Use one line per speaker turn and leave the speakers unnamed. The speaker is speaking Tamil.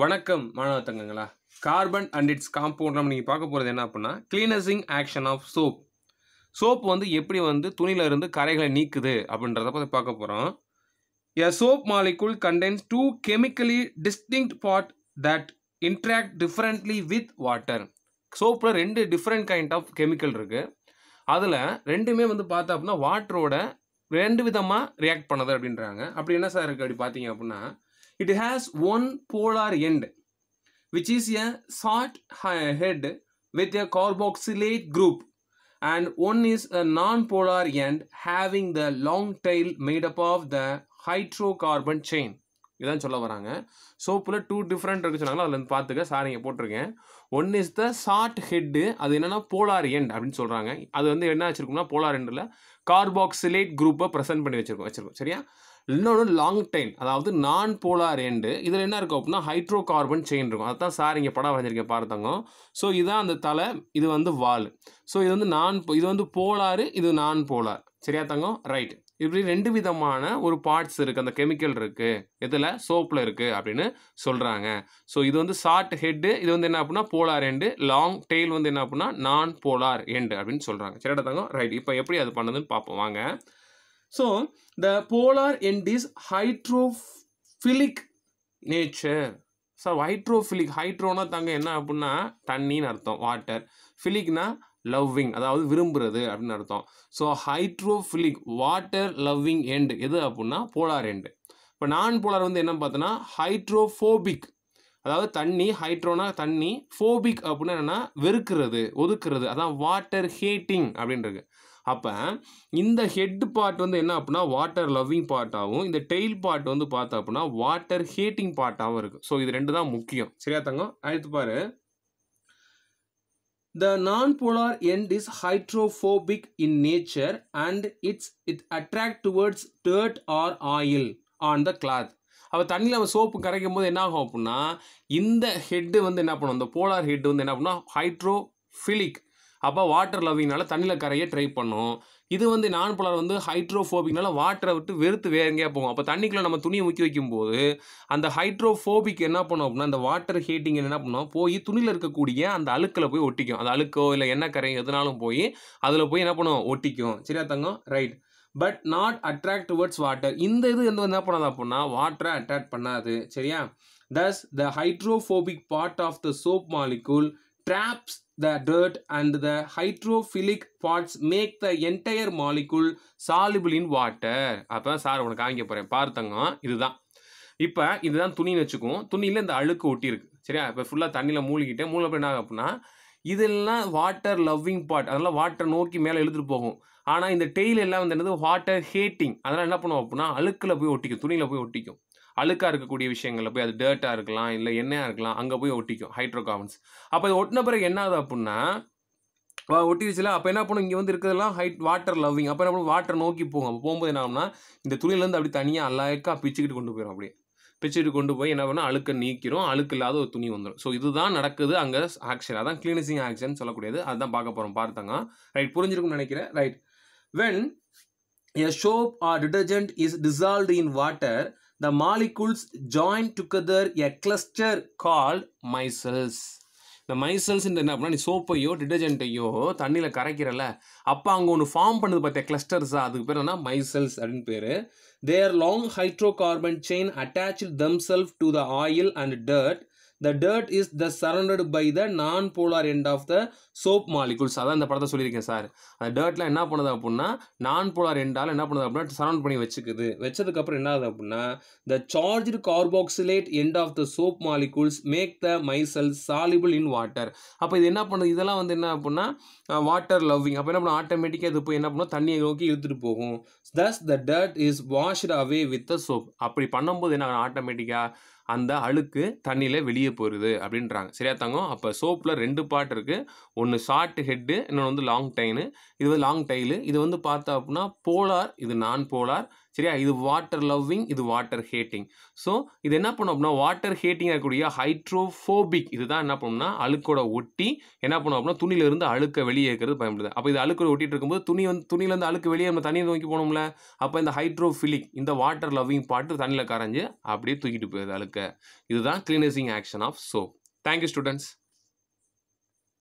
வணக்கம் மாணவ தங்கங்களா கார்பன் அண்ட் இட்ஸ் காம்பவுண்ட் நம்ம நீங்கள் பார்க்க போகிறது என்ன அப்படின்னா cleansing action of soap soap வந்து எப்படி வந்து துணியில் இருந்து கரைகளை நீக்குது அப்படின்றத பற்றி பார்க்க போகிறோம் a soap molecule contains two chemically distinct part that interact differently with water சோப்பில் ரெண்டு டிஃப்ரெண்ட் கைண்ட் ஆஃப் கெமிக்கல் இருக்குது அதில் ரெண்டுமே வந்து பார்த்தா அப்படின்னா வாட்டரோட ரெண்டு விதமாக ரியாக்ட் பண்ணுது அப்படின்றாங்க அப்படி என்ன சார் இருக்குது அப்படி பார்த்தீங்க அப்படின்னா It has one polar end, which is a short head with a carboxylate group, and one is a non-polar end having the long tail made up of the hydrocarbon chain. இதான் சொல்ல வராங்க சோப்பில் டூ டிஃப்ரெண்ட் இருக்கு சொன்னாங்களா அதில் வந்து பார்த்துக்க சாரிங்க போட்டிருக்கேன் one is the short head அது என்னென்னா போலார் எண்ட் அப்படின்னு சொல்கிறாங்க அது வந்து என்ன வச்சிருக்கோம்னா போலார் எண்டில் கார்பாக்சிலேட் குரூப்பை ப்ரெசென்ட் பண்ணி வச்சுருக்கோம் வச்சிருக்கோம் சரியா இன்னொன்று லாங் டைன் அதாவது நான் போலார் எண்டு இதில் என்ன இருக்கும் அப்படின்னா ஹைட்ரோ கார்பன் செயின் இருக்கும் அதுதான் சார் இங்கே படம் வரைஞ்சிருக்க பார்த்தாங்க ஸோ இதுதான் அந்த தலை இது வந்து வால் ஸோ இது வந்து நான் இது வந்து போலாறு இது நான் போலார் சரியா தங்கம் ரைட் இப்படி ரெண்டு விதமான ஒரு பார்ட்ஸ் இருக்குது அந்த கெமிக்கல் இருக்குது இதில் சோப்பில் இருக்குது அப்படின்னு சொல்கிறாங்க ஸோ இது வந்து ஷார்ட் ஹெட்டு இது வந்து என்ன அப்படின்னா போலார் எண்டு லாங் டெய்ல் வந்து என்ன அப்படின்னா நான் போலார் எண்டு அப்படின்னு சொல்கிறாங்க சரியா தங்கம் ரைட் இப்போ எப்படி அது பண்ணுதுன்னு பார்ப்போம் வாங்க So, the polar end is hydrophilic nature. So hydrophilic ஹைட்ரோனா தாங்க என்ன அப்படின்னா தண்ணின்னு அர்த்தம் வாட்டர் ஃபிலிக்னா லவ்விங் அதாவது விரும்புகிறது அப்படின்னு அர்த்தம் so hydrophilic water loving end எது அப்படின்னா போலார் எண்டு இப்போ நான் போலார் வந்து என்ன பார்த்தோன்னா ஹைட்ரோஃபோபிக் அதாவது தண்ணி ஹைட்ரோனா தண்ணி ஃபோபிக் அப்படின்னா என்னென்னா வெறுக்கிறது ஒதுக்குறது அதான் வாட்டர் ஹேட்டிங் அப்படின்றது அப்போ இந்த ஹெட் பார்ட் வந்து என்ன அப்படின்னா வாட்டர் லவ்விங் பார்ட்டாகவும் இந்த டெய்ல் பார்ட் வந்து பார்த்தா அப்படின்னா வாட்டர் ஹேட்டிங் பார்ட்டாகவும் இருக்குது ஸோ இது ரெண்டு தான் முக்கியம் சரியா தங்கம் அடுத்து பாரு the non polar end is hydrophobic in nature and its it attract towards dirt or oil on the cloth. அப்போ தண்ணியில் அவன் சோப்பு கரைக்கும் போது என்ன ஆகும் அப்படின்னா இந்த ஹெட்டு வந்து என்ன பண்ணும் அந்த போலார் ஹெட்டு வந்து என்ன பண்ணும் ஹைட்ரோஃபிலிக் அப்போ வாட்டர் லவ்விங்னால தண்ணியில் கரையை ட்ரை பண்ணும் இது வந்து நான் போலர் வந்து ஹைட்ரோஃபோபிக்னால வாட்டரை விட்டு வெறுத்து வேற எங்கேயா போகும் அப்போ தண்ணிக்குள்ளே நம்ம துணியை முக்கி வைக்கும்போது அந்த ஹைட்ரோஃபோபிக் என்ன பண்ணும் அப்படின்னா அந்த வாட்டர் ஹீட்டிங் என்ன பண்ணும் போய் துணியில் இருக்கக்கூடிய அந்த அழுக்கில் போய் ஒட்டிக்கும் அது அழுக்கோ இல்லை எண்ணெய் கரை எதுனாலும் போய் அதில் போய் என்ன பண்ணும் ஒட்டிக்கும் சரியா தங்கம் right but not attract towards water இந்த இது வந்து என்ன பண்ணாது அப்படின்னா வாட்டரை அட்ராக்ட் பண்ணாது சரியா thus the hydrophobic part of the soap molecule traps the dirt and the hydrophilic parts make the entire molecule soluble in water அப்போ சார் உனக்கு காமிக்க போகிறேன் பார்த்தங்க இதுதான் இப்போ இதுதான் துணின்னு வச்சுக்கோம் துணியில் இந்த அழுக்கு இருக்கு சரியா இப்போ ஃபுல்லாக தண்ணியில் மூழ்கிட்டு மூழ்கப்போ என்ன ஆகும் அப்படின்னா இதெல்லாம் வாட்டர் லவ்விங் பார்ட் அதெல்லாம் வாட்டர் நோக்கி மேலே எழுத்துட்டு போகும் ஆனால் இந்த டெய்ல் எல்லாம் வந்து என்னது வாட்டர் ஹேட்டிங் அதெல்லாம் என்ன பண்ணுவோம் அப்படின்னா அழுக்கில் போய் ஒட்டிக்கும் துணியில் போய் ஒட்டிக்கும் அழுக்காக இருக்கக்கூடிய விஷயங்களில் போய் அது டேர்ட்டாக இருக்கலாம் இல்லை எண்ணெயாக இருக்கலாம் அங்கே போய் ஒட்டிக்கும் ஹைட்ரோ கார்பன்ஸ் அப்போ இது ஒட்டின பிறகு என்ன ஆகுது அப்படின்னா ஒட்டி வச்சுல அப்போ என்ன பண்ணும் இங்கே வந்து இருக்கிறதெல்லாம் ஹைட் வாட்டர் லவ்விங் அப்போ என்ன பண்ணும் வாட்டர் நோக்கி போகும் அப்போ போகும்போது என்ன ஆகும்னா இந்த துணியிலேருந்து அப்படி தனியாக அல்லாயக்காக பிச்சுக்கிட்டு கொண்டு போயிடும் அப்படியே பிச்சுட்டு கொண்டு போய் என்ன பண்ணால் அழுக்க நீக்கிறோம் அழுக்கு இல்லாத ஒரு துணி வந்துடும் ஸோ இதுதான் நடக்குது அங்கே ஆக்ஷன் அதான் கிளீனிசிங் ஆக்ஷன் சொல்லக்கூடியது அதுதான் பார்க்க போகிறோம் பார்த்தாங்க ரைட் புரிஞ்சிருக்கும்னு நினைக்கிறேன் right when a soap or detergent is dissolve in water the molecules join together a cluster called micelles இந்த மைசல்ஸ் என்ன அப்படின்னா நீ சோப்பையோ டிடர்ஜென்ட்டையோ தண்ணியில் கரைக்கிறல அப்போ அங்கே ஒன்று ஃபார்ம் பண்ணுது பார்த்தியா கிளஸ்டர்ஸா அதுக்கு பேர் என்ன மைசல்ஸ் அப்படின்னு பேர் their long hydrocarbon chain attach them self to the oil and dirt the dirt is the surrounded by the non polar end of the soap molecules அதான் இந்த படத்தை சொல்லியிருக்கேன் சார் அந்த டர்ட்லாம் என்ன பண்ணுது அப்படின்னா நான் போலார் எண்டால் என்ன பண்ணுது அப்படின்னா சரௌண்ட் பண்ணி வச்சுக்குது வச்சதுக்கப்புறம் என்ன ஆகுது அப்படின்னா the charged carboxylate end of the soap molecules make the micelle soluble in water அப்போ இது என்ன பண்ணுது இதெல்லாம் வந்து என்ன அப்படின்னா வாட்டர் லவ்விங் அப்போ என்ன பண்ணும் ஆட்டோமேட்டிக்காக இது போய் என்ன பண்ணும் தண்ணியை நோக்கி இழுத்துட்டு போகும் thus the dirt is washed away with the soap அப்படி பண்ணும்போது என்ன ஆட்டோமேட்டிக்காக அந்த அழுக்கு தண்ணியில் வெளியே போயிடுது அப்படின்றாங்க சரியா தங்கம் அப்போ சோப்பில் ரெண்டு பாட்டு இருக்குது ஒன்று ஷார்ட் ஹெட்டு இன்னொன்று வந்து லாங் டைனு இது வந்து லாங் டைலு இது வந்து பார்த்தா அப்படின்னா போலார் இது நான் போலார் சரியா இது வாட்டர் லவ்விங் இது வாட்டர் ஹேட்டிங் ஸோ இது என்ன பண்ணும் அப்படின்னா வாட்டர் ஹேட்டிங் இருக்கக்கூடிய ஹைட்ரோஃபோபிக் இதுதான் என்ன பண்ணோம்னா அழுக்கோட ஒட்டி என்ன பண்ணும் அப்படின்னா துணியிலிருந்து அழுக்க வெளியே இருக்கிறது பயன்படுது அப்போ இது அழுக்கோட ஒட்டிட்டு இருக்கும்போது துணி வந்து துணியிலேருந்து அழுக்கு வெளியே நம்ம தண்ணியை நோக்கி போனோம்ல அப்போ இந்த ஹைட்ரோஃபிலிக் இந்த வாட்டர் லவ்விங் பாட்டு தண்ணியில் கரைஞ்சு அப்படியே தூக்கிட்டு போயிடுது அழுக்க இதுதான் cleansing action of soap thank you students